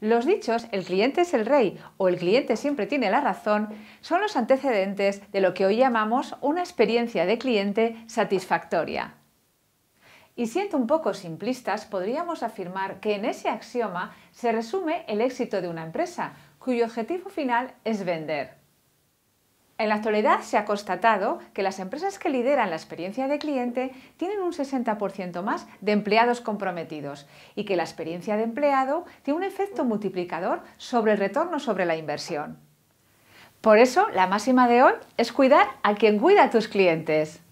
Los dichos el cliente es el rey o el cliente siempre tiene la razón son los antecedentes de lo que hoy llamamos una experiencia de cliente satisfactoria. Y siendo un poco simplistas, podríamos afirmar que en ese axioma se resume el éxito de una empresa, cuyo objetivo final es vender. En la actualidad se ha constatado que las empresas que lideran la experiencia de cliente tienen un 60% más de empleados comprometidos y que la experiencia de empleado tiene un efecto multiplicador sobre el retorno sobre la inversión. Por eso, la máxima de hoy es cuidar a quien cuida a tus clientes.